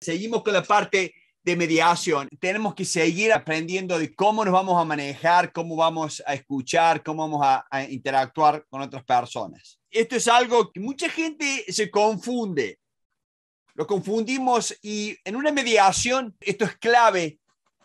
Seguimos con la parte de mediación. Tenemos que seguir aprendiendo de cómo nos vamos a manejar, cómo vamos a escuchar, cómo vamos a, interactuar con otras personas. Esto es algo que mucha gente se confunde. Lo confundimos y en una mediación esto es clave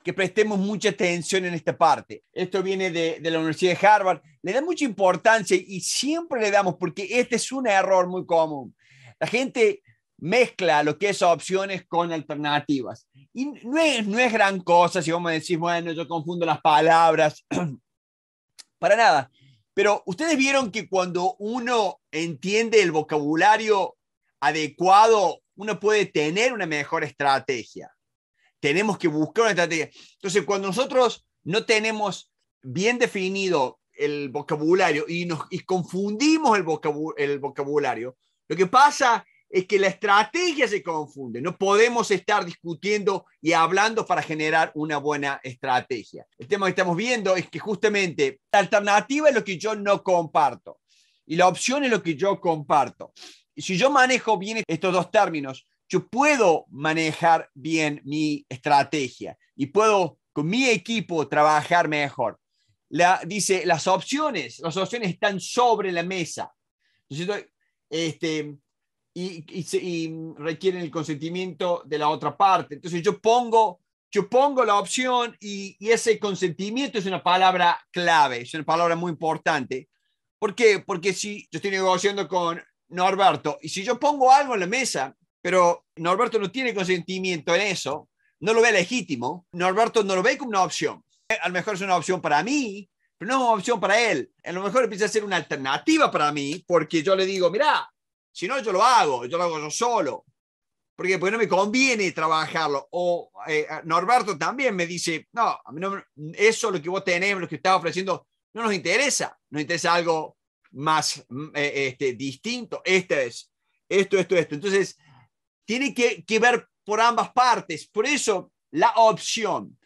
que prestemos mucha atención en esta parte. Esto viene de, de la Universidad de Harvard. Le da mucha importancia y siempre le damos porque este es un error muy común. La gente mezcla lo que es opciones con alternativas. Y no es, no es gran cosa si vamos a decir, bueno, yo confundo las palabras, para nada. Pero ustedes vieron que cuando uno entiende el vocabulario adecuado, uno puede tener una mejor estrategia. Tenemos que buscar una estrategia. Entonces, cuando nosotros no tenemos bien definido el vocabulario y nos confundimos el, el vocabulario, lo que pasa es que la estrategia se confunde. No podemos estar discutiendo y hablando para generar una buena estrategia. El tema que estamos viendo es que justamente la alternativa es lo que yo no comparto y la opción es lo que yo comparto. Y si yo manejo bien estos dos términos, yo puedo manejar bien mi estrategia y puedo con mi equipo trabajar mejor. La, dice, las opciones, las opciones están sobre la mesa. Entonces, este, y, requieren el consentimiento de la otra parte. Entonces yo pongo, yo pongo la opción y, y, ese consentimiento es una palabra clave, es una palabra muy importante. ¿Por qué? Porque si yo estoy negociando con Norberto y si yo pongo algo en la mesa, pero Norberto no tiene consentimiento en eso, no lo ve legítimo, Norberto no lo ve como una opción. A lo mejor es una opción para mí, pero no es una opción para él. A lo mejor empieza a ser una alternativa para mí porque yo le digo, mira, si no, yo lo hago, yo lo hago yo solo. ¿Por qué? Porque no me conviene trabajarlo. O eh, Norberto también me dice, no, a mí eso lo que vos tenés, lo que estás ofreciendo, no nos interesa. Nos interesa algo más mm, eh, este, distinto. Este es esto, esto, esto. Entonces, tiene que, ver por ambas partes. Por eso, la opción.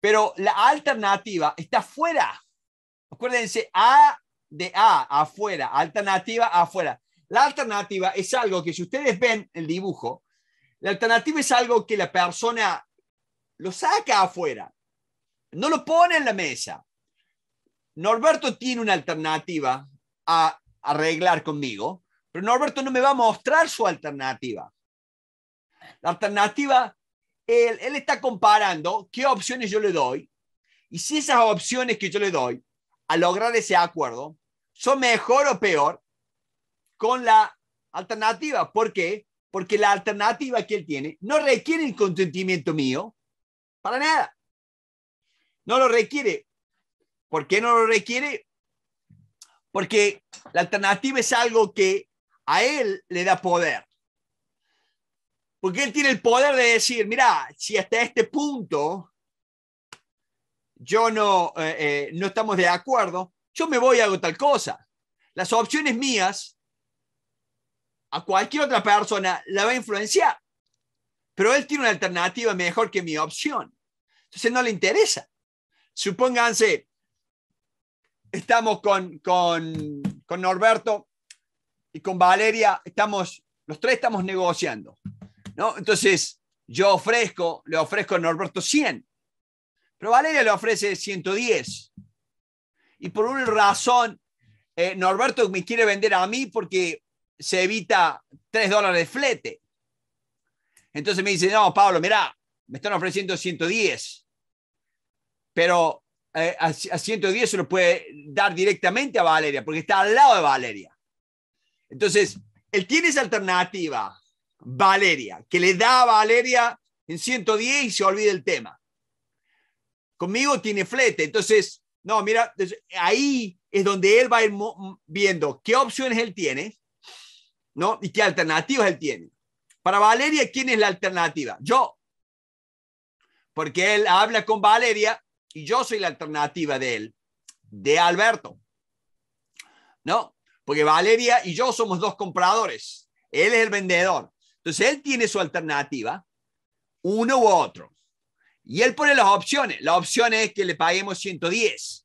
Pero la alternativa está afuera. Acuérdense, A de A, afuera, alternativa afuera. La alternativa es algo que si ustedes ven el dibujo, la alternativa es algo que la persona lo saca afuera, no lo pone en la mesa. Norberto tiene una alternativa a arreglar conmigo, pero Norberto no me va a mostrar su alternativa. La alternativa, él, está comparando qué opciones yo le doy y si esas opciones que yo le doy a lograr ese acuerdo son mejor o peor con la alternativa. ¿Por qué? Porque la alternativa que él tiene no requiere el consentimiento mío para nada. No lo requiere. ¿Por qué no lo requiere? Porque la alternativa es algo que a él le da poder. Porque él tiene el poder de decir, mira, si hasta este punto yo no, eh, eh, no estamos de acuerdo, yo me voy a hago tal cosa. Las opciones mías a cualquier otra persona la va a influenciar. Pero él tiene una alternativa mejor que mi opción. Entonces no le interesa. Supónganse, estamos con, Norberto y con Valeria, estamos, los tres estamos negociando. ¿no? Entonces yo ofrezco, le ofrezco a Norberto 100, pero Valeria le ofrece 110. Y por una razón, eh, Norberto me quiere vender a mí porque se evita 3 dólares de flete. Entonces me dice, no, Pablo, mira me están ofreciendo 110, pero eh, a, a 110 se lo puede dar directamente a Valeria, porque está al lado de Valeria. Entonces, él tiene esa alternativa, Valeria, que le da a Valeria en 110 y se olvida el tema. Conmigo tiene flete, entonces, no, mira, ahí es donde él va a ir viendo qué opciones él tiene ¿no? Y qué alternativas él tiene. Para Valeria, ¿quién es la alternativa? Yo. Porque él habla con Valeria y yo soy la alternativa de él, de Alberto. ¿No? Porque Valeria y yo somos dos compradores. Él es el vendedor. Entonces él tiene su alternativa, uno u otro. Y él pone las opciones. La opción es que le paguemos 110.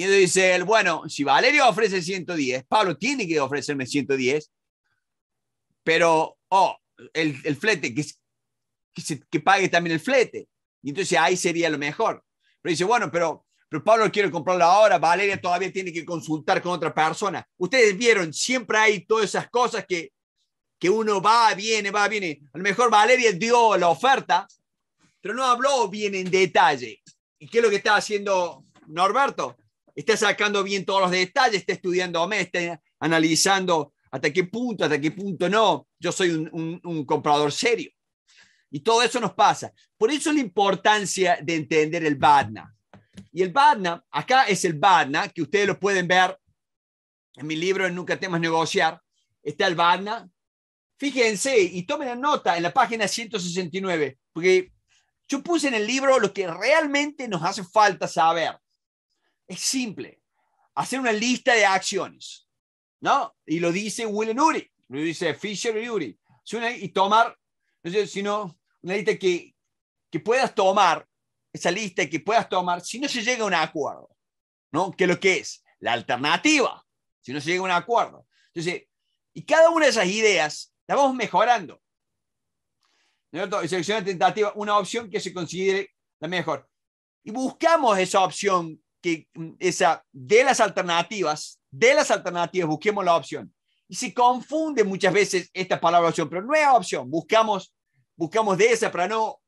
Y entonces dice él, bueno, si Valerio ofrece 110, Pablo tiene que ofrecerme 110, pero, oh, el, el flete, que, que, pague también el flete. Y entonces ahí sería lo mejor. Pero dice, bueno, pero, pero Pablo quiere comprarlo ahora, Valeria todavía tiene que consultar con otra persona. Ustedes vieron, siempre hay todas esas cosas que, que uno va, viene, va, viene. A lo mejor Valeria dio la oferta, pero no habló bien en detalle. ¿Y qué es lo que está haciendo Norberto? está sacando bien todos los detalles, está estudiando a está analizando hasta qué punto, hasta qué punto no. Yo soy un, comprador serio. Y todo eso nos pasa. Por eso la importancia de entender el Badna. Y el Badna, acá es el Badna, que ustedes lo pueden ver en mi libro en Nunca Temas Negociar. Está el Badna. Fíjense y tomen nota en la página 169, porque yo puse en el libro lo que realmente nos hace falta saber. Es simple. Hacer una lista de acciones. ¿No? Y lo dice Will Uri, lo dice Fisher y Uri. Y tomar, no sé, sino una lista que, que puedas tomar, esa lista que puedas tomar, si no se llega a un acuerdo, ¿no? Que lo que es la alternativa, si no se llega a un acuerdo. Entonces, y cada una de esas ideas la vamos mejorando. ¿No? Selecciona tentativa una opción que se considere la mejor. Y buscamos esa opción que mm, esa, de las alternativas, de las alternativas busquemos la opción. Y se confunde muchas veces esta palabra opción, pero no es opción, buscamos, buscamos de esa para no,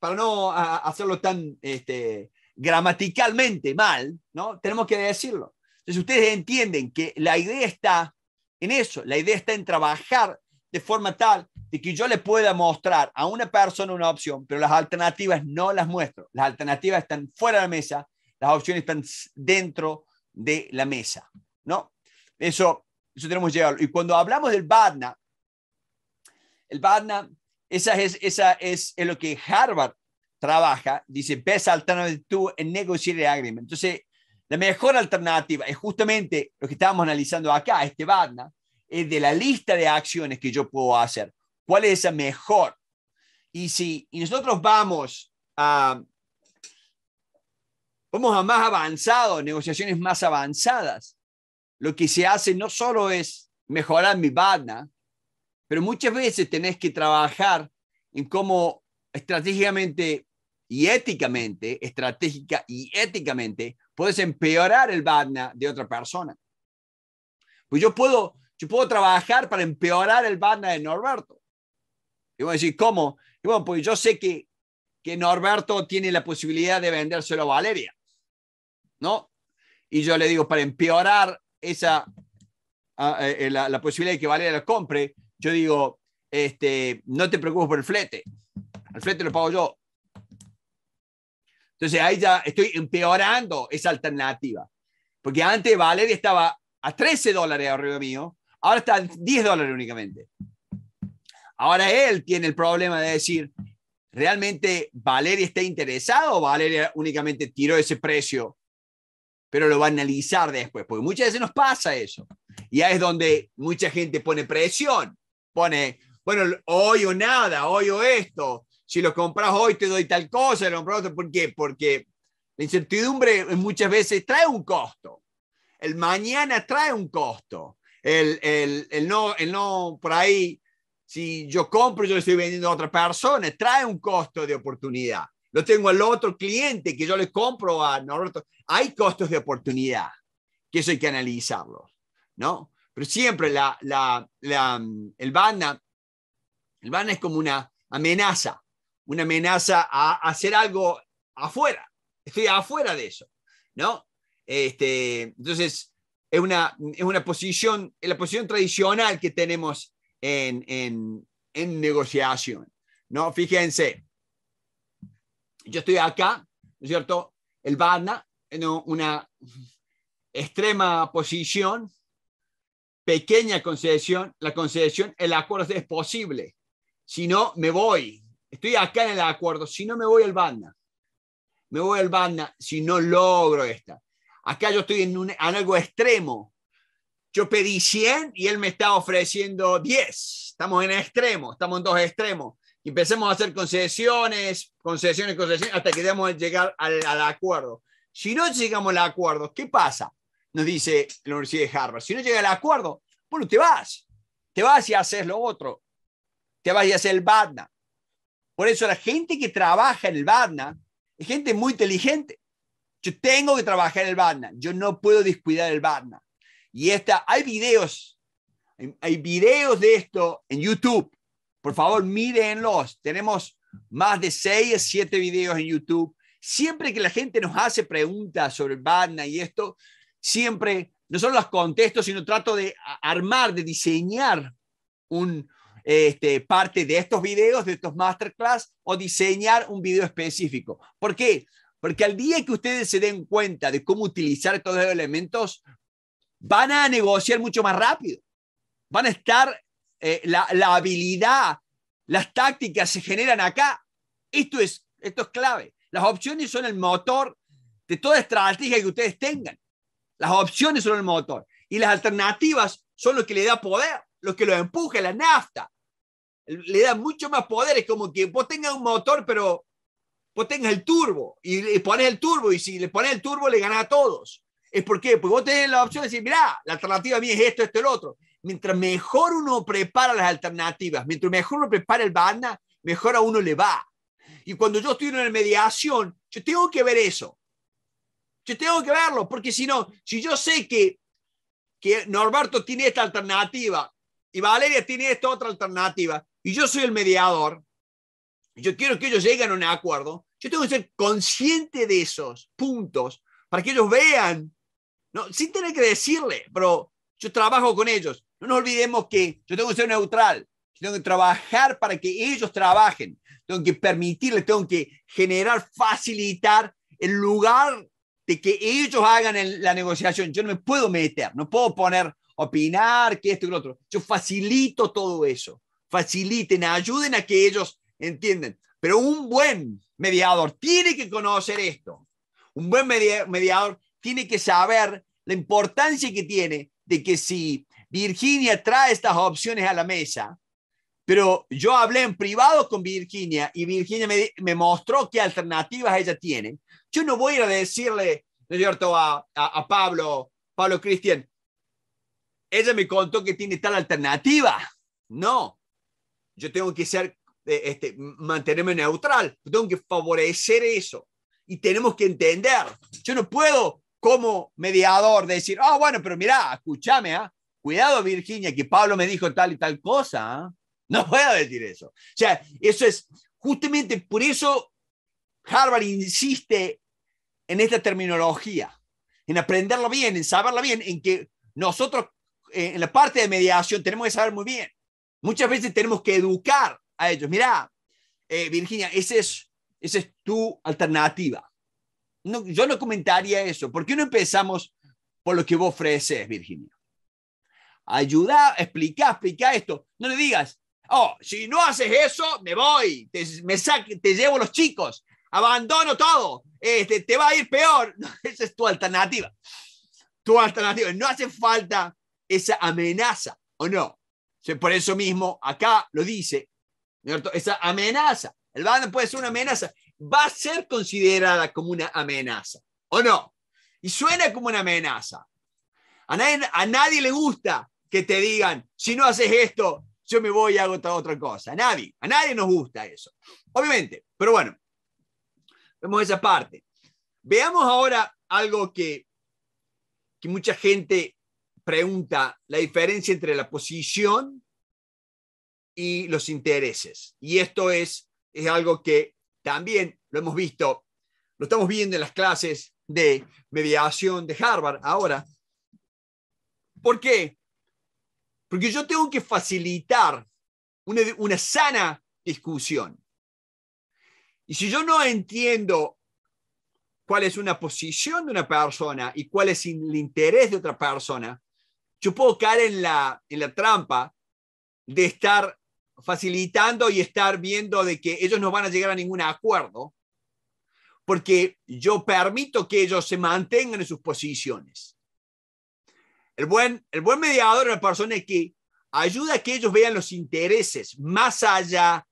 para no hacerlo tan este, gramaticalmente mal, ¿no? Tenemos que decirlo. Entonces ustedes entienden que la idea está en eso, la idea está en trabajar de forma tal de que yo le pueda mostrar a una persona una opción, pero las alternativas no las muestro. Las alternativas están fuera de la mesa las opciones están dentro de la mesa, ¿no? Eso, eso tenemos que llevarlo. Y cuando hablamos del BADNA, el BADNA, esa es, esa es, lo que Harvard trabaja, dice Best Alternative to a Negotiated Agreement. Entonces, la mejor alternativa es justamente lo que estábamos analizando acá, este BADNA, es de la lista de acciones que yo puedo hacer. ¿Cuál es esa mejor? Y si y nosotros vamos a, Vamos a más avanzados, negociaciones más avanzadas. Lo que se hace no solo es mejorar mi VADNA, pero muchas veces tenés que trabajar en cómo estratégicamente y éticamente, estratégica y éticamente, puedes empeorar el BADNA de otra persona. Pues yo puedo, yo puedo trabajar para empeorar el BADNA de Norberto. Y voy a decir, ¿cómo? bueno, pues yo sé que, que Norberto tiene la posibilidad de vendérselo a Valeria. ¿no? Y yo le digo, para empeorar esa, ah, eh, eh, la, posibilidad de que Valeria la compre, yo digo, este, no te preocupes por el flete, el flete lo pago yo. Entonces ahí ya estoy empeorando esa alternativa, porque antes Valeria estaba a 13 dólares arriba mío, ahora está a 10 dólares únicamente. Ahora él tiene el problema de decir, ¿realmente Valeria está interesado o Valeria únicamente tiró ese precio pero lo va a analizar después, porque muchas veces nos pasa eso. Y ahí es donde mucha gente pone presión, pone, bueno, hoy o nada, hoy o esto, si lo compras hoy te doy tal cosa, lo compras otro, ¿por qué? Porque la incertidumbre muchas veces trae un costo, el mañana trae un costo, el, el, el no, el no por ahí, si yo compro, yo le estoy vendiendo a otra persona, trae un costo de oportunidad. Lo tengo al otro cliente que yo le compro a Norberto. Hay costos de oportunidad, que eso hay que analizarlo. ¿no? Pero siempre la, el banda el es como una amenaza, una amenaza a hacer algo afuera. Estoy afuera de eso, ¿no? Este, entonces, es una, es una posición, es la posición tradicional que tenemos en, en, en negociación, ¿no? Fíjense, yo estoy acá, ¿no es cierto? El banda en una extrema posición, pequeña concesión, la concesión, el acuerdo es posible. Si no, me voy. Estoy acá en el acuerdo. Si no, me voy al banda Me voy al banda si no logro esta. Acá yo estoy en, en algo extremo. Yo pedí 100 y él me está ofreciendo 10. Estamos en extremo, estamos en dos extremos empecemos a hacer concesiones, concesiones, concesiones, hasta que debamos llegar al, acuerdo. Si no llegamos al acuerdo, ¿qué pasa? Nos dice la Universidad de Harvard. Si no llega al acuerdo, bueno, te vas. Te vas y haces lo otro. Te vas y haces el BADNA. Por eso la gente que trabaja en el BADNA es gente muy inteligente. Yo tengo que trabajar en el BADNA. Yo no puedo descuidar el BADNA. Y esta, hay videos, hay videos de esto en YouTube por favor, mírenlos. Tenemos más de seis siete 7 videos en YouTube. Siempre que la gente nos hace preguntas sobre el y esto, siempre no solo las contesto, sino trato de armar, de diseñar un, este, parte de estos videos, de estos masterclass, o diseñar un video específico. ¿Por qué? Porque al día que ustedes se den cuenta de cómo utilizar todos los elementos, van a negociar mucho más rápido. Van a estar eh, la, habilidad, las tácticas se generan acá. Esto es, esto es clave. Las opciones son el motor de toda estrategia que ustedes tengan. Las opciones son el motor. Y las alternativas son lo que le da poder, lo que lo empuja, la nafta. Le da mucho más poder. Es como que vos tengas un motor, pero vos tengas el turbo. Y le pones el turbo. Y si le pones el turbo, le gana a todos. ¿Es por qué? Porque pues, vos tenés la opción de decir, mirá, la alternativa mía es esto, esto, el otro mientras mejor uno prepara las alternativas, mientras mejor uno prepara el Banda, mejor a uno le va. Y cuando yo estoy en una mediación, yo tengo que ver eso. Yo tengo que verlo, porque si no, si yo sé que, que Norberto tiene esta alternativa y Valeria tiene esta otra alternativa, y yo soy el mediador, y yo quiero que ellos lleguen a un acuerdo, yo tengo que ser consciente de esos puntos para que ellos vean, ¿no? sin tener que decirle, pero yo trabajo con ellos. No nos olvidemos que yo tengo que ser neutral, yo tengo que trabajar para que ellos trabajen, tengo que permitirles, tengo que generar, facilitar el lugar de que ellos hagan la negociación. Yo no me puedo meter, no puedo poner, opinar, que esto y lo otro. Yo facilito todo eso. Faciliten, ayuden a que ellos entiendan. Pero un buen mediador tiene que conocer esto. Un buen mediador tiene que saber la importancia que tiene de que si Virginia trae estas opciones a la mesa, pero yo hablé en privado con Virginia y Virginia me, mostró qué alternativas ella tiene. Yo no voy a decirle, ¿no es cierto?, a, Pablo, Pablo Cristian, ella me contó que tiene tal alternativa. No, yo tengo que ser, eh, este, mantenerme neutral, tengo que favorecer eso. Y tenemos que entender, yo no puedo como mediador decir, ah, bueno, pero mira, escúchame, ¿eh? ¿ah? cuidado Virginia, que Pablo me dijo tal y tal cosa, ¿ah? no puedo decir eso. O sea, eso es justamente por eso Harvard insiste en esta terminología, en aprenderlo bien, en saberla bien, en que nosotros eh, en la parte de mediación tenemos que saber muy bien. Muchas veces tenemos que educar a ellos. Mira, eh, Virginia, esa es, es tu alternativa. yo no comentaría eso. ¿Por qué no empezamos por lo que vos ofreces, Virginia? ayuda, explica, explica esto. No le digas, oh, si no haces eso, me voy, te, me saque, te llevo los chicos, abandono todo, este, te va a ir peor. Esa es tu alternativa. Tu alternativa. No hace falta esa amenaza, ¿o no? Por eso mismo, acá lo dice, esa amenaza. El bando puede ser una amenaza. Va a ser considerada como una amenaza, ¿o no? Y suena como una amenaza. A nadie, a nadie le gusta que te digan, si no haces esto, yo me voy y hago otra cosa. A nadie, a nadie nos gusta eso. Obviamente, pero bueno, vemos esa parte. Veamos ahora algo que, que mucha gente pregunta, la diferencia entre la posición y los intereses. Y esto es, es algo que también lo hemos visto, lo estamos viendo en las clases de mediación de Harvard ahora. ¿Por qué? Porque yo tengo que facilitar una, sana discusión. Y si yo no entiendo cuál es una posición de una persona y cuál es el interés de otra persona, yo puedo caer en la, en la trampa de estar facilitando y estar viendo de que ellos no van a llegar a ningún acuerdo, porque yo permito que ellos se mantengan en sus posiciones. El buen, el buen mediador es una persona que ayuda a que ellos vean los intereses más allá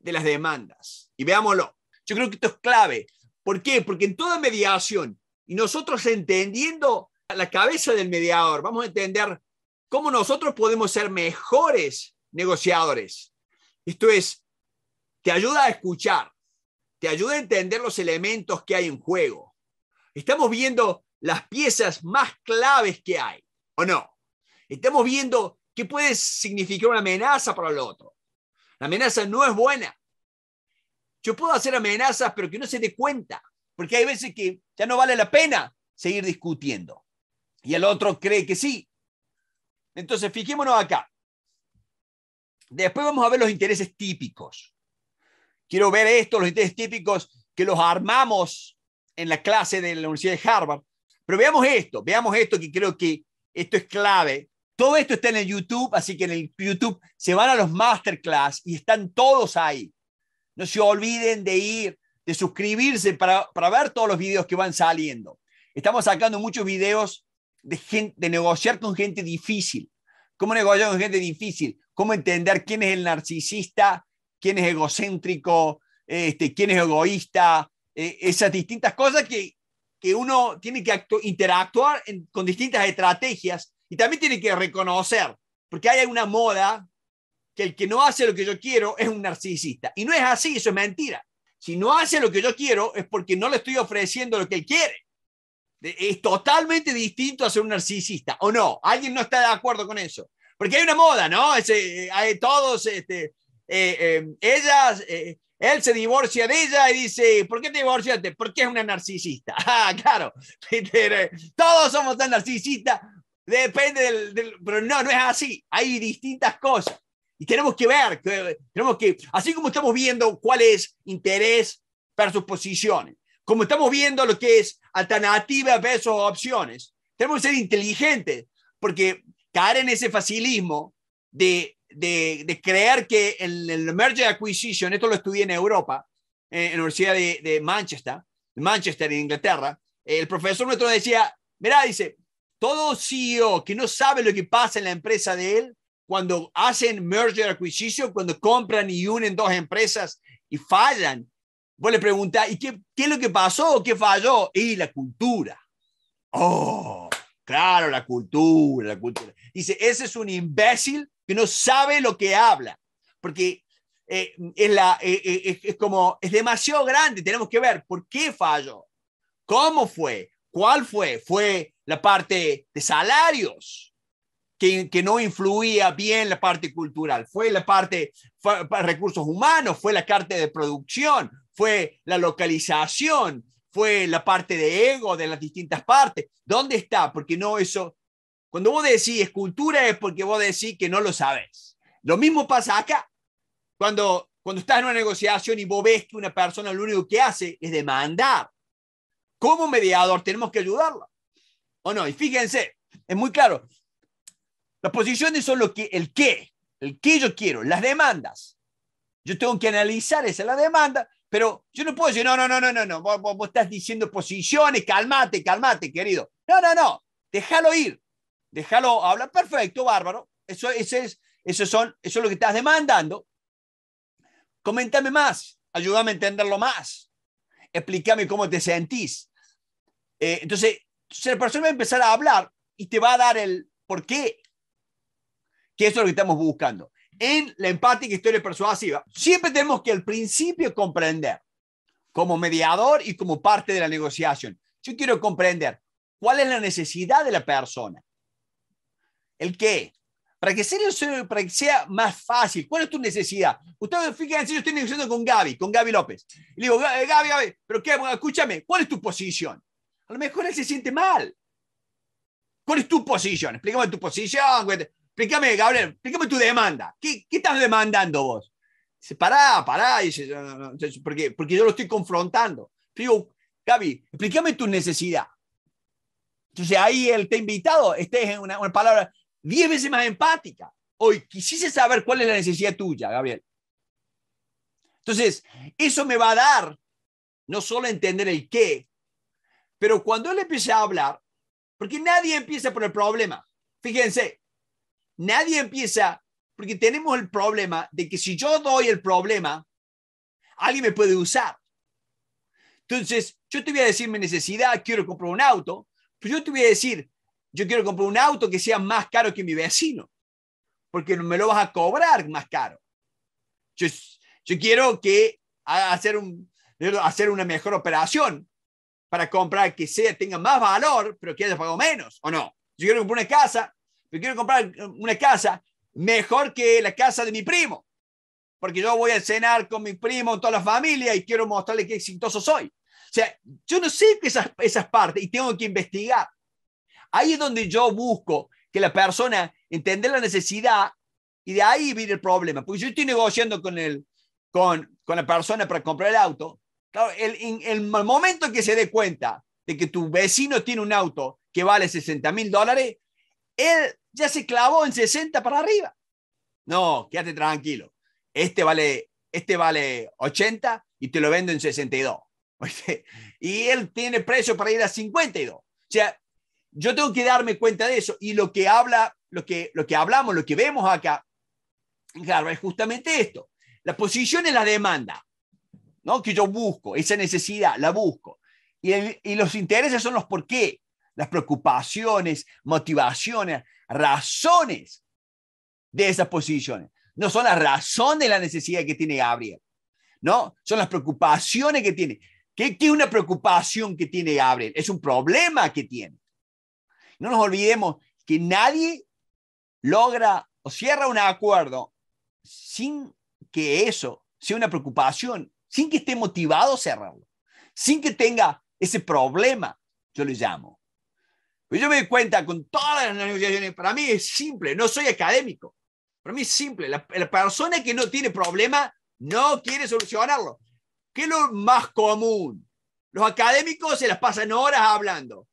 de las demandas. Y veámoslo. Yo creo que esto es clave. ¿Por qué? Porque en toda mediación, y nosotros entendiendo la cabeza del mediador, vamos a entender cómo nosotros podemos ser mejores negociadores. Esto es, te ayuda a escuchar, te ayuda a entender los elementos que hay en juego. Estamos viendo las piezas más claves que hay, ¿o no? Estamos viendo qué puede significar una amenaza para el otro. La amenaza no es buena. Yo puedo hacer amenazas, pero que no se dé cuenta, porque hay veces que ya no vale la pena seguir discutiendo. Y el otro cree que sí. Entonces, fijémonos acá. Después vamos a ver los intereses típicos. Quiero ver esto, los intereses típicos que los armamos en la clase de la Universidad de Harvard, pero veamos esto, veamos esto que creo que esto es clave. Todo esto está en el YouTube, así que en el YouTube se van a los masterclass y están todos ahí. No se olviden de ir, de suscribirse para, ver todos los videos que van saliendo. Estamos sacando muchos videos de, gente, de negociar con gente difícil. ¿Cómo negociar con gente difícil? ¿Cómo entender quién es el narcisista, quién es egocéntrico, este, quién es egoísta? Eh, esas distintas cosas que que uno tiene que interactuar con distintas estrategias y también tiene que reconocer, porque hay una moda que el que no hace lo que yo quiero es un narcisista. Y no es así, eso es mentira. Si no hace lo que yo quiero es porque no le estoy ofreciendo lo que él quiere. Es totalmente distinto a ser un narcisista, ¿o no? ¿Alguien no está de acuerdo con eso? Porque hay una moda, ¿no? Eh, hay todos, este, eh, eh, ellas, él se divorcia de ella y dice, ¿por qué te divorciaste? Porque es una narcisista. Ah, claro. Todos somos tan narcisistas. Depende del, Pero no, no es así. Hay distintas cosas. Y tenemos que ver, tenemos que, así como estamos viendo cuál es interés sus posiciones, como estamos viendo lo que es alternativa versus opciones, tenemos que ser inteligentes, porque caer en ese facilismo de de, creer que en el Merger Acquisition, esto lo estudié en Europa, eh, en la Universidad de, de Manchester, Manchester, en Inglaterra, eh, el profesor nuestro decía, mira, dice, todo CEO que no sabe lo que pasa en la empresa de él, cuando hacen merger acquisition, cuando compran y unen dos empresas y fallan, vos le pregunta ¿y qué, qué es lo que pasó? ¿Qué falló? Y la cultura. Oh, claro, la cultura, la cultura. Dice, ese es un imbécil que no sabe lo que habla, porque eh, es, la, eh, eh, como, es demasiado grande, tenemos que ver por qué falló, cómo fue, cuál fue, fue la parte de salarios. Que, que no influía bien la parte cultural, fue la parte de recursos humanos, fue la parte de producción, fue la localización, fue la parte de ego de las distintas partes. ¿Dónde está? Porque no, eso cuando vos decís escultura es porque vos decís que no lo sabes. Lo mismo pasa acá. Cuando, cuando estás en una negociación y vos ves que una persona lo único que hace es demandar. Como mediador tenemos que ayudarla. ¿O no? Y fíjense, es muy claro. Las posiciones son lo que, el qué, el qué yo quiero, las demandas. Yo tengo que analizar esa la demanda, pero yo no puedo decir, no, no, no, no, no, no, vos, vos estás diciendo posiciones, calmate, calmate, querido. No, no, no, déjalo ir déjalo, habla, perfecto, bárbaro. Eso, es, son, eso es lo que estás demandando. Coméntame más, ayúdame a entenderlo más, explícame cómo te sentís. Eh, entonces, la persona va a empezar a hablar y te va a dar el por qué, que eso es lo que estamos buscando. En la empática historia persuasiva, siempre tenemos que al principio comprender como mediador y como parte de la negociación. Yo quiero comprender cuál es la necesidad de la persona. ¿El qué? Para que, sea, para que sea más fácil. ¿Cuál es tu necesidad? Ustedes fíjense, yo estoy negociando con Gaby, con Gaby López. le digo, eh, Gaby, Gaby, pero qué, escúchame, ¿cuál es tu posición? A lo mejor él se siente mal. ¿Cuál es tu posición? Explícame tu posición. Explícame, Gabriel, explícame tu demanda. ¿Qué, estás demandando vos? Dice, pará, pará. Porque, porque yo lo estoy confrontando. Digo, Gaby, explícame tu necesidad. Entonces ahí él te ha invitado, este en una palabra, diez veces más empática. Hoy quisiese saber cuál es la necesidad tuya, Gabriel. Entonces, eso me va a dar no solo entender el qué, pero cuando él empiece a hablar, porque nadie empieza por el problema. Fíjense, nadie empieza porque tenemos el problema de que si yo doy el problema, alguien me puede usar. Entonces, yo te voy a decir mi necesidad, quiero comprar un auto, pero yo te voy a decir, yo quiero comprar un auto que sea más caro que mi vecino, porque me lo vas a cobrar más caro. Yo, quiero que hacer, un, hacer una mejor operación para comprar que sea, tenga más valor, pero que haya pagado menos, ¿o no? Yo quiero comprar una casa, pero quiero comprar eh, una casa mejor que la casa de mi primo, porque yo voy a cenar con mi primo, toda la familia, y quiero mostrarle qué exitoso soy. O sea, yo no sé esas, esas partes y tengo que investigar. Ahí es donde yo busco que la persona entienda la necesidad y de ahí viene el problema. Porque yo estoy negociando con, el, con, la persona para comprar el auto. Claro, en el momento en que se dé cuenta de que tu vecino tiene un auto que vale 60 mil dólares, él ya se clavó en 60 para arriba. No, quédate tranquilo. Este vale, este vale 80 y te lo vendo en 62. Y él tiene precio para ir a 52. O sea, yo tengo que darme cuenta de eso. Y lo que habla, lo que, lo que hablamos, lo que vemos acá, claro, es justamente esto. La posición es la demanda, ¿no? Que yo busco, esa necesidad, la busco. Y, los intereses son los por qué, las preocupaciones, motivaciones, razones de esas posiciones. No son la razón de la necesidad que tiene Gabriel, ¿no? Son las preocupaciones que tiene. ¿Qué, ¿Qué, una preocupación que tiene Gabriel? Es un problema que tiene. No nos olvidemos que nadie logra o cierra un acuerdo sin que eso sea una preocupación, sin que esté motivado a cerrarlo, sin que tenga ese problema, yo lo llamo. Pues yo me doy cuenta con todas las negociaciones, para mí es simple, no soy académico, para mí es simple, la, persona que no tiene problema no quiere solucionarlo. ¿Qué es lo más común? Los académicos se las pasan horas hablando.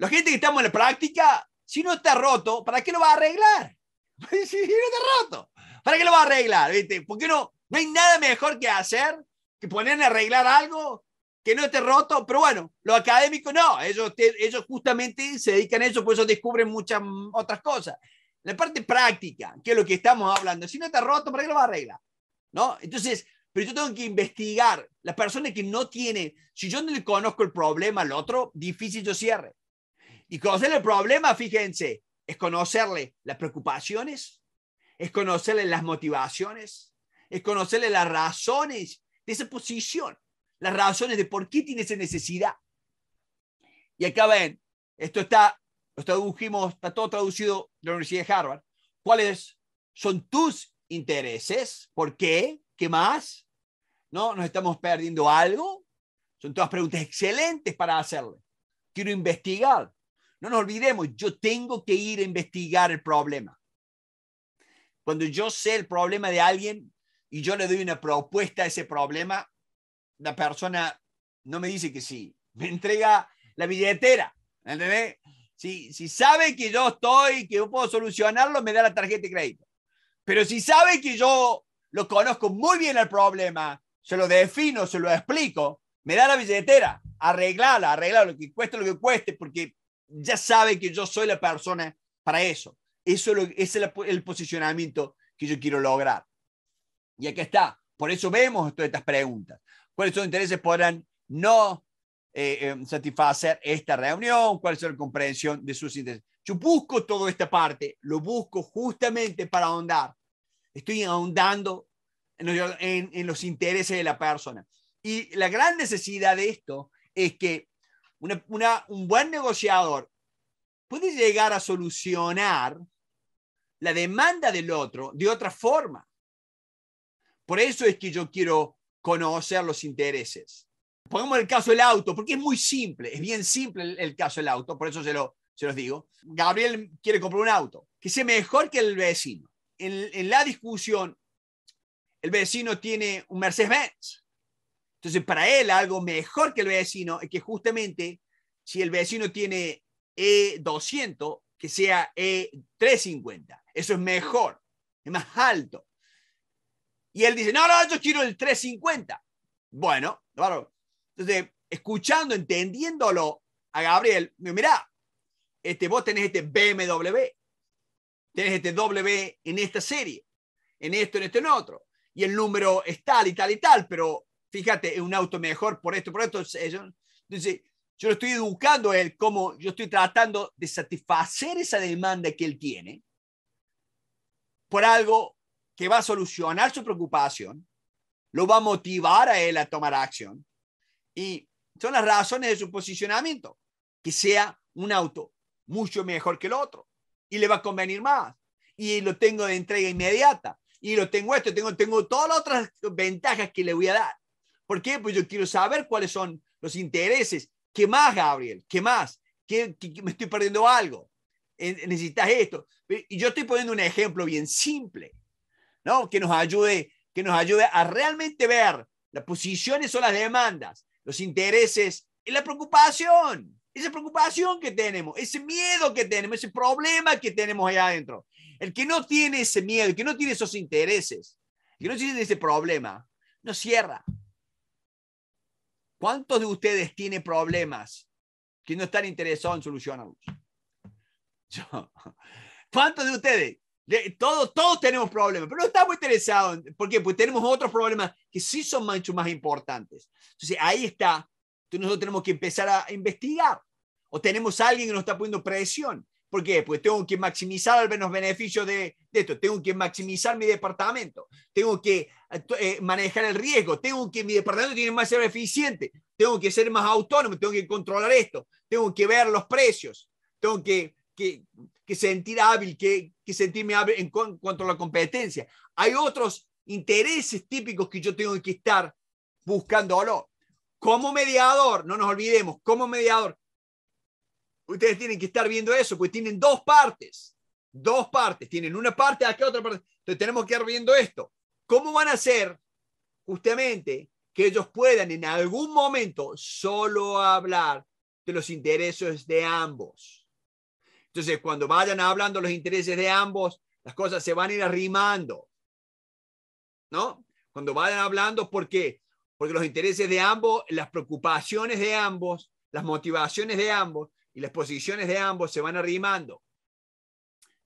La gente que estamos en la práctica, si no está roto, ¿para qué lo va a arreglar? si no está roto, ¿para qué lo va a arreglar? ¿Viste? ¿Por qué no? No hay nada mejor que hacer que ponerle a arreglar algo que no esté roto, pero bueno, los académicos no, ellos, ellos justamente se dedican a eso, por eso descubren muchas otras cosas. La parte práctica, que es lo que estamos hablando, si no está roto, ¿para qué lo va a arreglar? ¿No? Entonces, pero yo tengo que investigar. las personas que no tienen, si yo no le conozco el problema al otro, difícil yo cierre. Y conocer el problema, fíjense, es conocerle las preocupaciones, es conocerle las motivaciones, es conocerle las razones de esa posición, las razones de por qué tiene esa necesidad. Y acá ven, esto está, lo tradujimos, está todo traducido de la Universidad de Harvard. ¿Cuáles son tus intereses? ¿Por qué? ¿Qué más? ¿No? ¿Nos estamos perdiendo algo? Son todas preguntas excelentes para hacerle. Quiero investigar. No nos olvidemos, yo tengo que ir a investigar el problema. Cuando yo sé el problema de alguien y yo le doy una propuesta a ese problema, la persona no me dice que sí, me entrega la billetera. Si, si sabe que yo estoy, que yo puedo solucionarlo, me da la tarjeta de crédito. Pero si sabe que yo lo conozco muy bien el problema, se lo defino, se lo explico, me da la billetera, arreglala, arregla lo que cueste lo que cueste, porque ya sabe que yo soy la persona para eso. Eso es, el, posicionamiento que yo quiero lograr. Y acá está. Por eso vemos todas estas preguntas. ¿Cuáles son los intereses podrán no eh, eh, satisfacer esta reunión? ¿Cuál es la comprensión de sus intereses? Yo busco toda esta parte, lo busco justamente para ahondar. Estoy ahondando en los intereses de la persona. Y la gran necesidad de esto es que un buen negociador puede llegar a solucionar la demanda del otro de otra forma. Por eso es que yo quiero conocer los intereses. Pongamos el caso del auto, porque es muy simple, es bien simple el, caso del auto, por eso se, lo, los digo. Gabriel quiere comprar un auto que sea mejor que el vecino. En, en la discusión, el vecino tiene un Mercedes-Benz entonces, para él, algo mejor que el vecino es que justamente si el vecino tiene E200, que sea E350. Eso es mejor, es más alto. Y él dice, no, no, yo quiero el 350. Bueno, claro. Entonces, escuchando, entendiéndolo a Gabriel, mira, este, vos tenés este BMW, tenés este W en esta serie, en esto, en esto, en otro, y el número es tal y tal y tal, pero fíjate, un auto mejor por esto, por esto. Entonces, yo lo estoy educando a él como yo estoy tratando de satisfacer esa demanda que él tiene por algo que va a solucionar su preocupación, lo va a motivar a él a tomar acción. Y son las razones de su posicionamiento, que sea un auto mucho mejor que el otro y le va a convenir más. Y lo tengo de entrega inmediata y lo tengo esto, tengo, tengo todas las otras ventajas que le voy a dar. ¿Por qué? Pues yo quiero saber cuáles son los intereses. ¿Qué más, Gabriel? ¿Qué más? ¿Qué, me estoy perdiendo algo? Necesitas esto. Y yo estoy poniendo un ejemplo bien simple, ¿no? Que nos ayude, que nos ayude a realmente ver las posiciones o las demandas, los intereses y la preocupación. Esa preocupación que tenemos, ese miedo que tenemos, ese problema que tenemos allá adentro. El que no tiene ese miedo, el que no tiene esos intereses, el que no tiene ese problema, no cierra, ¿Cuántos de ustedes tienen problemas que no están interesados en solucionarlos? ¿Cuántos de ustedes? Todos, todos tenemos problemas, pero no estamos interesados. ¿Por qué? Pues tenemos otros problemas que sí son mucho más importantes. Entonces, ahí está. Entonces, nosotros tenemos que empezar a investigar. O tenemos a alguien que nos está poniendo presión. ¿Por qué? Pues tengo que maximizar al menos beneficios de, de, esto, tengo que maximizar mi departamento, tengo que eh, manejar el riesgo, tengo que mi departamento tiene que ser más eficiente, tengo que ser más autónomo, tengo que controlar esto, tengo que ver los precios, tengo que, que, sentir hábil, que, que sentirme hábil en, cuanto a la competencia. Hay otros intereses típicos que yo tengo que estar buscándolo. Como mediador, no nos olvidemos, como mediador, ustedes tienen que estar viendo eso, pues tienen dos partes, dos partes, tienen una parte, aquí otra parte. Entonces tenemos que ir viendo esto. ¿Cómo van a hacer justamente que ellos puedan en algún momento solo hablar de los intereses de ambos? Entonces, cuando vayan hablando los intereses de ambos, las cosas se van a ir arrimando. ¿No? Cuando vayan hablando, ¿por qué? Porque los intereses de ambos, las preocupaciones de ambos, las motivaciones de ambos y las posiciones de ambos se van arrimando.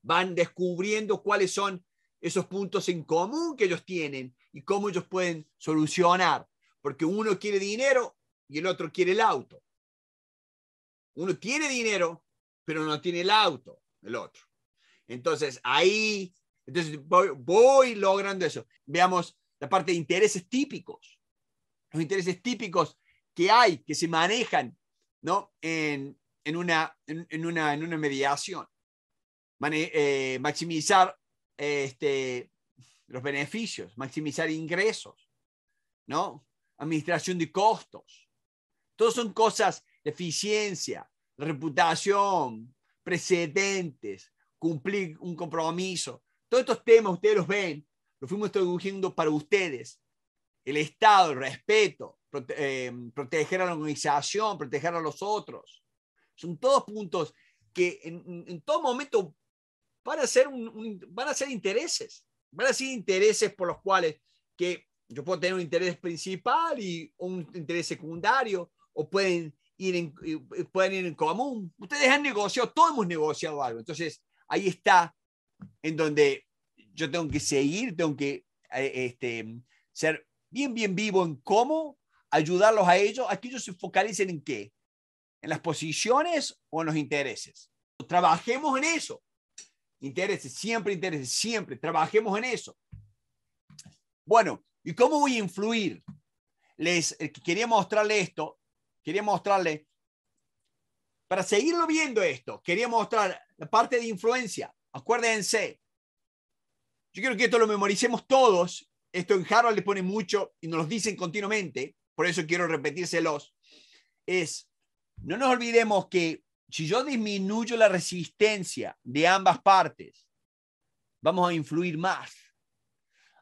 Van descubriendo cuáles son esos puntos en común que ellos tienen y cómo ellos pueden solucionar, porque uno quiere dinero y el otro quiere el auto. Uno tiene dinero, pero no tiene el auto, el otro. Entonces, ahí, entonces voy, logrando eso. Veamos la parte de intereses típicos, los intereses típicos que hay, que se manejan ¿no? en, una, una, en una mediación. Eh, maximizar este, los beneficios, maximizar ingresos, ¿no? Administración de costos. Todos son cosas de eficiencia, reputación, precedentes, cumplir un compromiso. Todos estos temas ustedes los ven, los fuimos introduciendo para ustedes. El Estado, el respeto, eh, proteger a la organización, proteger a los otros. Son todos puntos que en todo momento van a ser, van a ser intereses, van a ser intereses por los cuales que yo puedo tener un interés principal y un interés secundario, o pueden ir en, pueden ir en común. Ustedes han negociado, todos hemos negociado algo. Entonces, ahí está en donde yo tengo que seguir, tengo que eh, este, ser bien, bien vivo en cómo ayudarlos a ellos, a que ellos se focalicen en qué, en las posiciones o en los intereses. Trabajemos en eso. Intereses, siempre intereses, siempre. Trabajemos en eso. Bueno, ¿y cómo voy a influir? Les eh, quería mostrarle esto, quería mostrarle, para seguirlo viendo esto, quería mostrar la parte de influencia. Acuérdense, yo quiero que esto lo memoricemos todos. Esto en Harvard le pone mucho y nos lo dicen continuamente, por eso quiero repetírselos. Es, no nos olvidemos que si yo disminuyo la resistencia de ambas partes, vamos a influir más.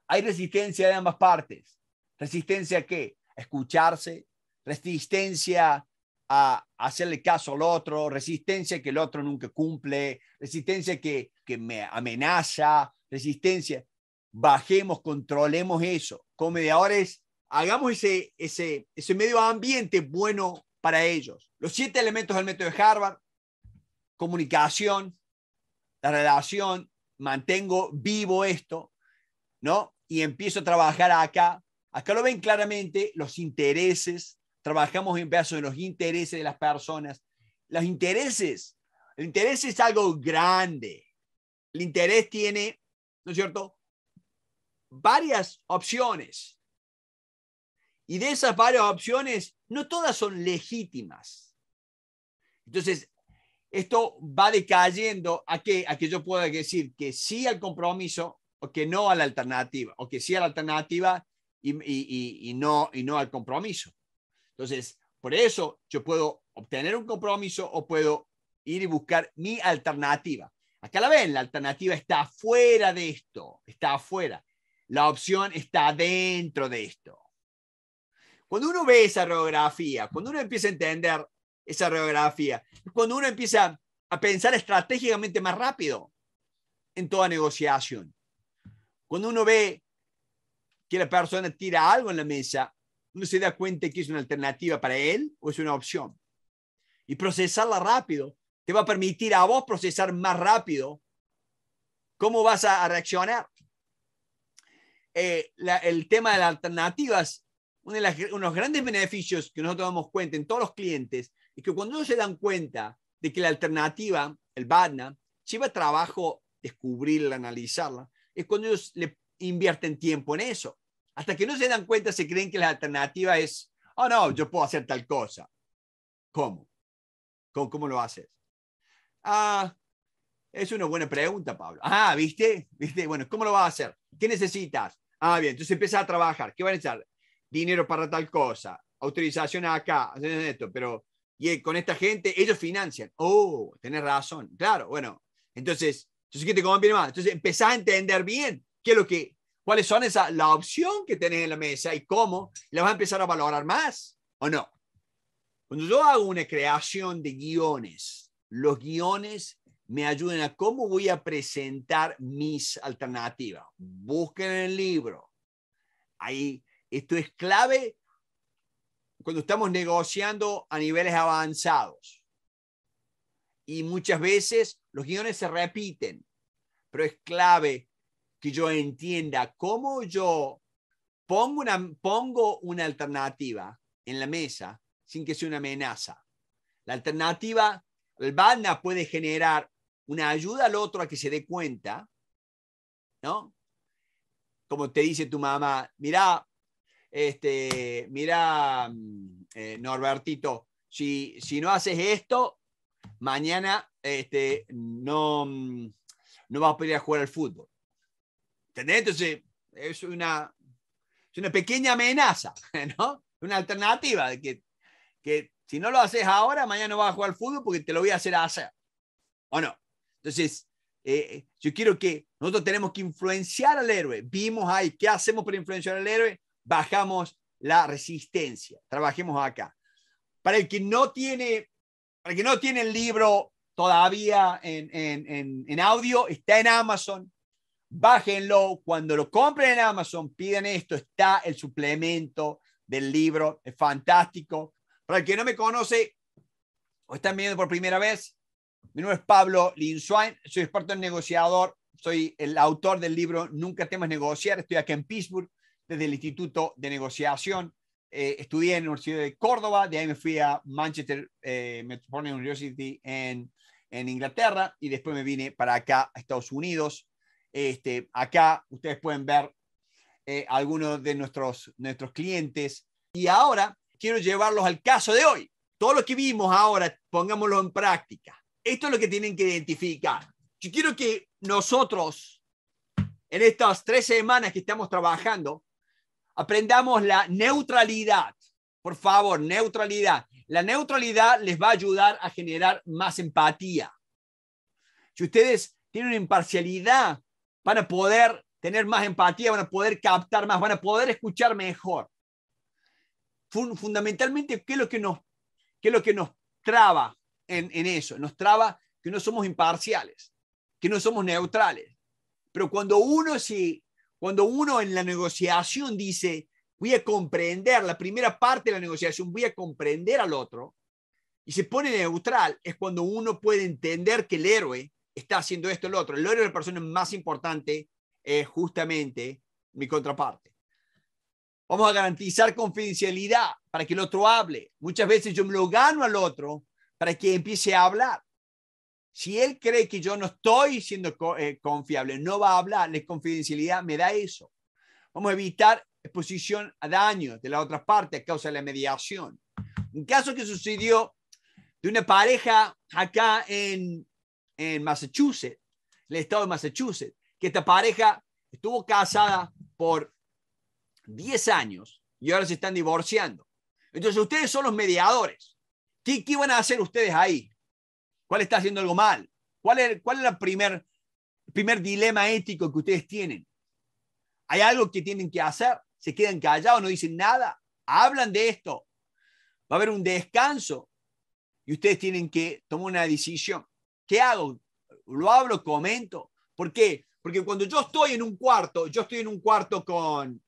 Hay resistencia de ambas partes. ¿Resistencia a qué? A escucharse, resistencia a hacerle caso al otro, resistencia que el otro nunca cumple, resistencia que, me amenaza, resistencia. Bajemos, controlemos eso. Como mediadores, hagamos ese, ese, ese medio ambiente bueno para ellos. Los siete elementos del método de Harvard, comunicación, la relación, mantengo vivo esto, ¿no? Y empiezo a trabajar acá. Acá lo ven claramente los intereses, trabajamos en base de los intereses de las personas. Los intereses, el interés es algo grande. El interés tiene, ¿no es cierto?, varias opciones. Y de esas varias opciones, no todas son legítimas. Entonces, esto va decayendo a que, a que yo pueda decir que sí al compromiso o que no a la alternativa, o que sí a la alternativa y, no, y no al compromiso. Entonces, por eso yo puedo obtener un compromiso o puedo ir y buscar mi alternativa. Acá la ven, la alternativa está fuera de esto, está afuera. La opción está dentro de esto. Cuando uno ve esa radiografía, cuando uno empieza a entender esa radiografía, cuando uno empieza a pensar estratégicamente más rápido en toda negociación. Cuando uno ve que la persona tira algo en la mesa, uno se da cuenta que es una alternativa para él o es una opción. Y procesarla rápido te va a permitir a vos procesar más rápido cómo vas a reaccionar. Eh, el tema de las alternativas uno de, grandes beneficios que nosotros damos cuenta en todos los clientes es que cuando ellos se dan cuenta de que la alternativa, el BADNA, lleva trabajo descubrirla, analizarla, es cuando ellos le invierten tiempo en eso. Hasta que no se dan cuenta, se creen que la alternativa es, oh no, yo puedo hacer tal cosa. ¿Cómo? ¿Cómo, cómo lo haces? Ah, es una buena pregunta, Pablo. Ah, ¿viste? ¿viste? Bueno, ¿cómo lo vas a hacer? ¿Qué necesitas? Ah, bien, entonces empieza a trabajar. ¿Qué van a necesitar? dinero para tal cosa, autorización acá, esto, pero y eh, con esta gente ellos financian. Oh, tenés razón, claro, bueno, entonces, entonces ¿qué te conviene más? Entonces empezás a entender bien qué es lo que, cuáles son esa, la opción que tenés en la mesa y cómo, la vas a empezar a valorar más o no. Cuando yo hago una creación de guiones, los guiones me ayudan a cómo voy a presentar mis alternativas. Busquen el libro. Ahí esto es clave cuando estamos negociando a niveles avanzados. Y muchas veces los guiones se repiten, pero es clave que yo entienda cómo yo pongo una, pongo una alternativa en la mesa sin que sea una amenaza. La alternativa, el banda puede generar una ayuda al otro a que se dé cuenta, ¿no? Como te dice tu mamá, mira, este, mira, mm, eh, Norbertito, si, si, no haces esto, mañana este, no, mm, no vas a poder a jugar al fútbol. ¿Entendés? Entonces, es una, es una pequeña amenaza, ¿no? Una alternativa de que, que si no lo haces ahora, mañana no vas a jugar al fútbol porque te lo voy a hacer hacer. ¿O no? Entonces, eh, yo quiero que nosotros tenemos que influenciar al héroe. Vimos ahí, ¿qué hacemos para influenciar al héroe? bajamos la resistencia. Trabajemos acá. Para el que no tiene, para el, que no tiene el libro todavía en, en, en, en audio, está en Amazon. Bájenlo. Cuando lo compren en Amazon, piden esto. Está el suplemento del libro. Es fantástico. Para el que no me conoce o están viendo por primera vez, mi nombre es Pablo Linzwein Soy experto en negociador. Soy el autor del libro Nunca temas negociar. Estoy aquí en Pittsburgh desde el Instituto de Negociación. Eh, estudié en la Universidad de Córdoba, de ahí me fui a Manchester eh, Metropolitan University en, en, Inglaterra y después me vine para acá, a Estados Unidos. Este, acá ustedes pueden ver eh, algunos de nuestros, nuestros clientes. Y ahora quiero llevarlos al caso de hoy. Todo lo que vimos ahora, pongámoslo en práctica. Esto es lo que tienen que identificar. Yo quiero que nosotros, en estas tres semanas que estamos trabajando, Aprendamos la neutralidad. Por favor, neutralidad. La neutralidad les va a ayudar a generar más empatía. Si ustedes tienen imparcialidad, van a poder tener más empatía, van a poder captar más, van a poder escuchar mejor. Fundamentalmente, ¿qué es lo que nos, qué lo que nos traba en, en eso? Nos traba que no somos imparciales, que no somos neutrales. Pero cuando uno se cuando uno en la negociación dice, voy a comprender la primera parte de la negociación, voy a comprender al otro, y se pone neutral, es cuando uno puede entender que el héroe está haciendo esto el otro. El héroe de la persona más importante, es justamente mi contraparte. Vamos a garantizar confidencialidad para que el otro hable. Muchas veces yo me lo gano al otro para que empiece a hablar. Si él cree que yo no estoy siendo eh, confiable, no va a hablar, la confidencialidad me da eso. Vamos a evitar exposición a daños de la otra parte a causa de la mediación. Un caso que sucedió de una pareja acá en, Massachusetts, el estado de Massachusetts, que esta pareja estuvo casada por 10 años y ahora se están divorciando. Entonces ustedes son los mediadores. ¿Qué, qué van a hacer ustedes ahí? ¿Cuál está haciendo algo mal? ¿Cuál es, cuál es el primer, primer dilema ético que ustedes tienen? ¿Hay algo que tienen que hacer? ¿Se quedan callados? ¿No dicen nada? Hablan de esto. Va a haber un descanso y ustedes tienen que tomar una decisión. ¿Qué hago? ¿Lo hablo? ¿Comento? ¿Por qué? Porque cuando yo estoy en un cuarto, yo estoy en un cuarto con,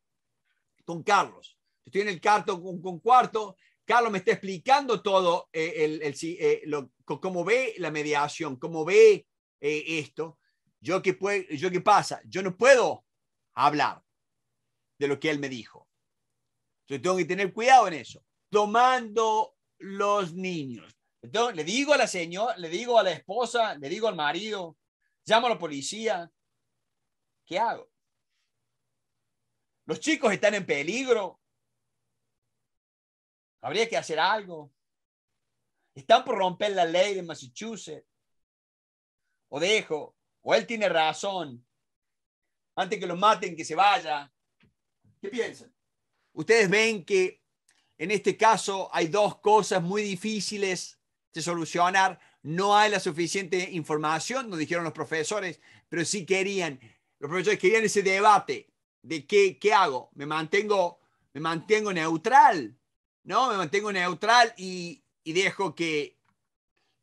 con Carlos. Estoy en el cuarto con, con cuarto Carlos me está explicando todo eh, el, eh, cómo ve la mediación, cómo ve eh, esto. Yo qué, yo qué pasa, yo no puedo hablar de lo que él me dijo. Yo tengo que tener cuidado en eso. Tomando los niños. le digo a la señora, le digo a la esposa, le digo al marido, llamo a la policía. ¿Qué hago? Los chicos están en peligro. Habría que hacer algo. Están por romper la ley de Massachusetts. O dejo, o él tiene razón. Antes que lo maten, que se vaya. ¿Qué piensan? Ustedes ven que en este caso hay dos cosas muy difíciles de solucionar. No hay la suficiente información, nos dijeron los profesores, pero sí querían, los profesores querían ese debate de qué, qué hago. ¿Me mantengo, ¿Me mantengo neutral no, me mantengo neutral y, dejo que,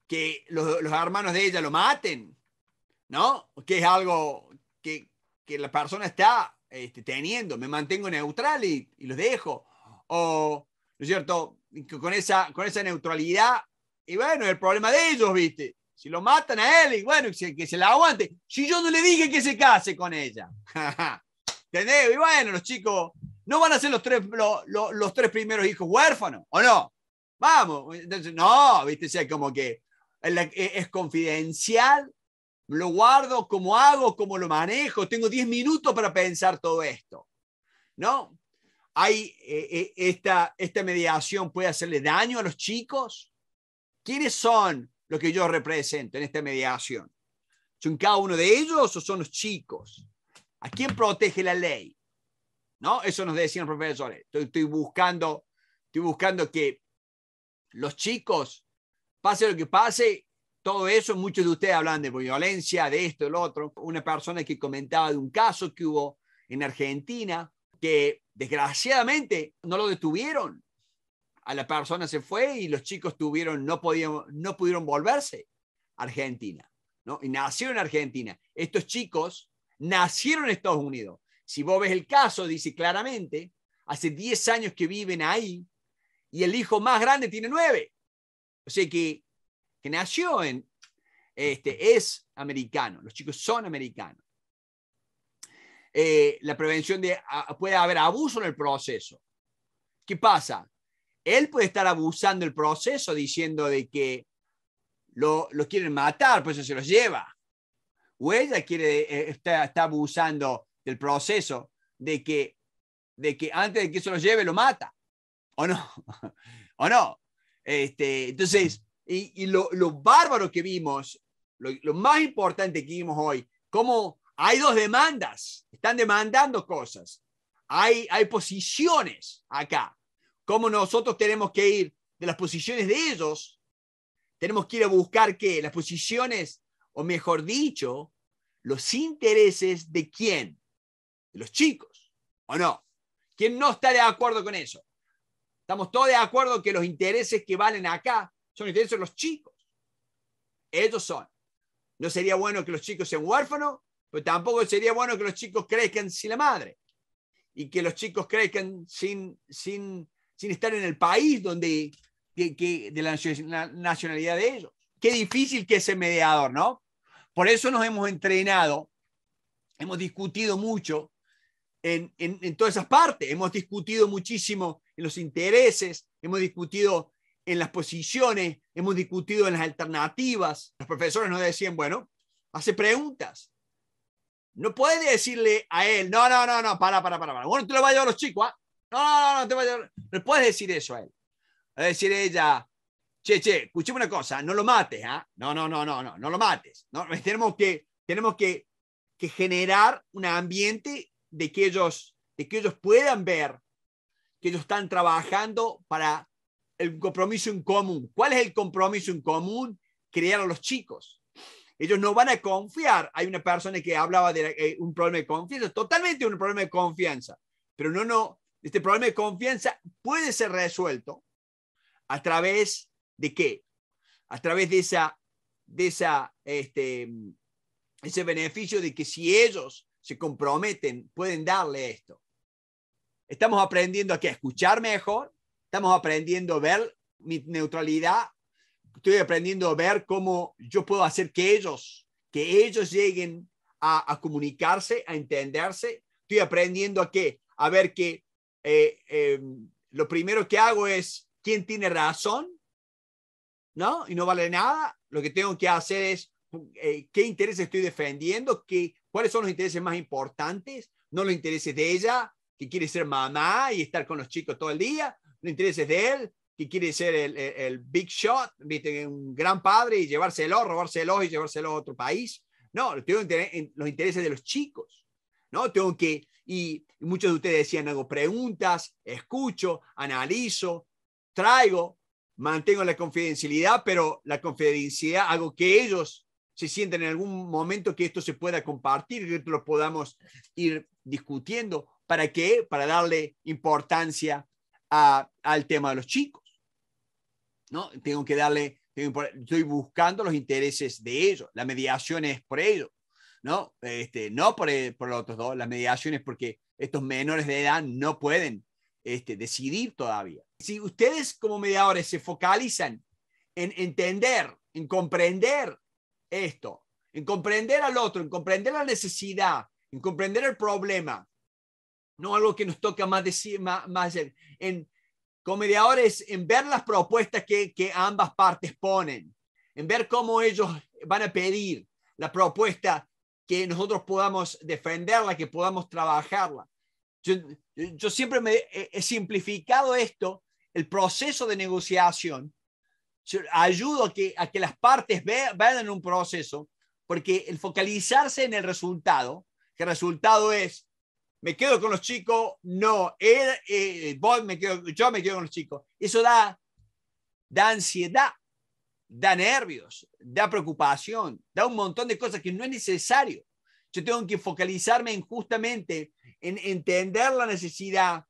que los, hermanos de ella lo maten, ¿no? Que es algo que, la persona está este, teniendo. Me mantengo neutral y, y, los dejo. O, ¿no es cierto? Con esa, con esa neutralidad. Y bueno, el problema de ellos, ¿viste? Si lo matan a él, y bueno, que se, que se la aguante. Si yo no le dije que se case con ella. ¿Entendés? Y bueno, los chicos no van a ser los tres, los tres primeros hijos huérfanos, ¿o no? Vamos, entonces, no, viste, como que e, es confidencial, lo guardo, cómo hago, cómo lo manejo, tengo 10 minutos para pensar todo esto, ¿no? Hay, e, e, esta, esta mediación puede hacerle daño a los chicos. ¿Quiénes son los que yo represento en esta mediación? ¿Son cada uno de ellos o son los chicos? ¿A quién protege la ley? ¿No? Eso nos decían los profesores. Estoy, buscando, estoy buscando que los chicos, pase lo que pase, todo eso, muchos de ustedes hablan de violencia, de esto, lo otro. Una persona que comentaba de un caso que hubo en Argentina, que desgraciadamente no lo detuvieron. A la persona se fue y los chicos tuvieron, no, podían, no pudieron volverse a Argentina. ¿no? Y nacieron en Argentina. Estos chicos nacieron en Estados Unidos. Si vos ves el caso, dice claramente, hace 10 años que viven ahí y el hijo más grande tiene 9. O sea que, que nació en, este, es americano, los chicos son americanos. Eh, la prevención de, puede haber abuso en el proceso. ¿Qué pasa? Él puede estar abusando el proceso diciendo de que lo, quieren matar, por eso se los lleva o ella quiere, eh, está, está abusando del proceso de que, de que antes de que eso lo lleve lo mata, o no, o no. Este, entonces, y, y lo, bárbaros bárbaro que vimos, lo, lo más importante que vimos hoy, cómo hay dos demandas, están demandando cosas, hay, hay posiciones acá, como nosotros tenemos que ir de las posiciones de ellos, tenemos que ir a buscar que las posiciones o mejor dicho, los intereses de quién? De los chicos, ¿o no? ¿Quién no está de acuerdo con eso? Estamos todos de acuerdo que los intereses que valen acá son intereses de los chicos. Ellos son. No sería bueno que los chicos sean huérfanos, pero pues tampoco sería bueno que los chicos crezcan sin la madre y que los chicos crezcan sin, sin, sin estar en el país donde, de la nacionalidad de ellos qué difícil que es el mediador, ¿no? Por eso nos hemos entrenado, hemos discutido mucho en, en, todas esas partes, hemos discutido muchísimo en los intereses, hemos discutido en las posiciones, hemos discutido en las alternativas. Los profesores nos decían, bueno, hace preguntas. No puedes decirle a él, no, no, no, no, para, para, para, Bueno, tú lo vas a llevar a los chicos, ¿ah? No, no, no, no, te vas a llevar. No puedes decir eso a él. A decir ella, che, che, escúchame una cosa, no lo mates, ¿ah? No, no, no, no, no, no lo mates. ¿no? Tenemos, que, tenemos que, que generar un ambiente de que, ellos, de que ellos puedan ver que ellos están trabajando para el compromiso en común. ¿Cuál es el compromiso en común? Crear a los chicos. Ellos no van a confiar. Hay una persona que hablaba de eh, un problema de confianza, totalmente un problema de confianza, pero no, no, este problema de confianza puede ser resuelto a través de qué? a través de esa, de esa, este, ese beneficio de que si ellos se comprometen, pueden darle esto. Estamos aprendiendo a a escuchar mejor, estamos aprendiendo a ver mi neutralidad, estoy aprendiendo a ver cómo yo puedo hacer que ellos, que ellos lleguen a, comunicarse, a entenderse. Estoy aprendiendo a que, a ver que eh, em, lo primero que hago es quién tiene razón ¿no? Y no vale nada. Lo que tengo que hacer es eh, qué intereses estoy defendiendo, ¿Qué, cuáles son los intereses más importantes, no los intereses de ella, que quiere ser mamá y estar con los chicos todo el día, los intereses de él, que quiere ser el, big shot, ¿viste? un gran padre y llevárselo, robárselo y llevárselo a otro país. No, tengo los intereses de los chicos. ¿no? Tengo que, y muchos de ustedes decían, hago preguntas, escucho, analizo, traigo, mantengo la confidencialidad, pero la confidencialidad hago que ellos se sientan en algún momento que esto se pueda compartir, que lo podamos ir discutiendo. ¿Para qué? Para darle importancia al tema de los chicos. ¿no? Tengo que darle, estoy buscando los intereses de ellos. La mediación es por ellos, ¿no? Este, no por, por los otros dos. La mediación es porque estos menores de edad no pueden este, decidir todavía. Si ustedes como mediadores se focalizan en entender, en comprender esto, en comprender al otro, en comprender la necesidad, en comprender el problema, no algo que nos toca más decir, más, en, como mediadores, en ver las propuestas que ambas partes ponen, en ver cómo ellos van a pedir la propuesta que nosotros podamos defenderla, que podamos trabajarla yo, siempre me he simplificado esto, el proceso de negociación. ayudo a que, a que las partes vean, en un proceso, porque el focalizarse en el resultado, que el resultado es, me quedo con los chicos, no, eh, me quedo, yo me quedo con los chicos. Eso da, da ansiedad, da nervios, da preocupación, da un montón de cosas que no es necesario yo tengo que focalizarme en justamente en entender la necesidad,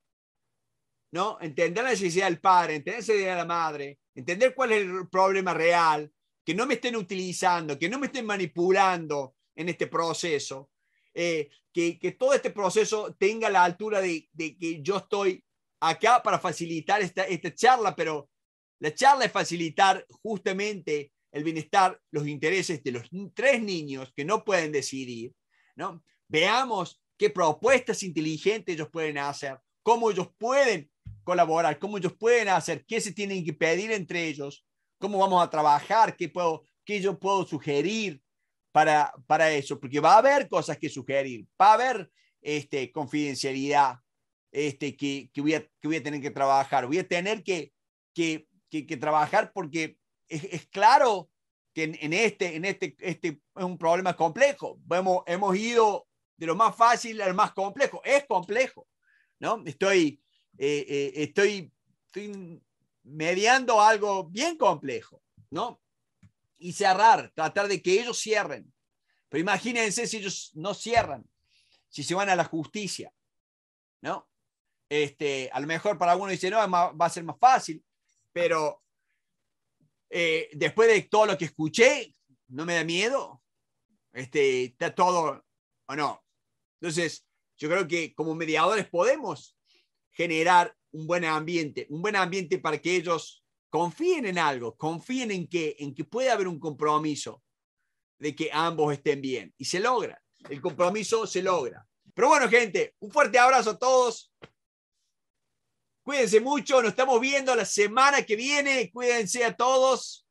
¿no? Entender la necesidad del padre, entender la necesidad de la madre, entender cuál es el problema real, que no me estén utilizando, que no me estén manipulando en este proceso, eh, que, todo este proceso tenga la altura de, que yo estoy acá para facilitar esta, esta charla, pero la charla es facilitar justamente el bienestar, los intereses de los tres niños que no pueden decidir, Veamos qué propuestas inteligentes ellos pueden hacer, cómo ellos pueden colaborar, cómo ellos pueden hacer, qué se tienen que pedir entre ellos, cómo vamos a trabajar, qué, puedo, qué yo puedo sugerir para, para eso, porque va a haber cosas que sugerir, va a haber este, confidencialidad este, que, que, voy a, que tener que trabajar, voy a tener que, que, que, trabajar porque es, es claro que en, este, en este, este es un problema complejo. Hemos, hemos ido de lo más fácil al más complejo. Es complejo, ¿no? Estoy, eh, eh, estoy, estoy mediando algo bien complejo, ¿no? Y cerrar, tratar de que ellos cierren. Pero imagínense si ellos no cierran, si se van a la justicia, ¿no? Este, a lo mejor para algunos dice, no, va a ser más fácil, pero eh, después de todo lo que escuché, no me da miedo. Este, está todo o no. Entonces, yo creo que como mediadores podemos generar un buen ambiente, un buen ambiente para que ellos confíen en algo, confíen en que, en que puede haber un compromiso de que ambos estén bien. Y se logra, el compromiso se logra. Pero bueno, gente, un fuerte abrazo a todos. Cuídense mucho, nos estamos viendo la semana que viene. Cuídense a todos.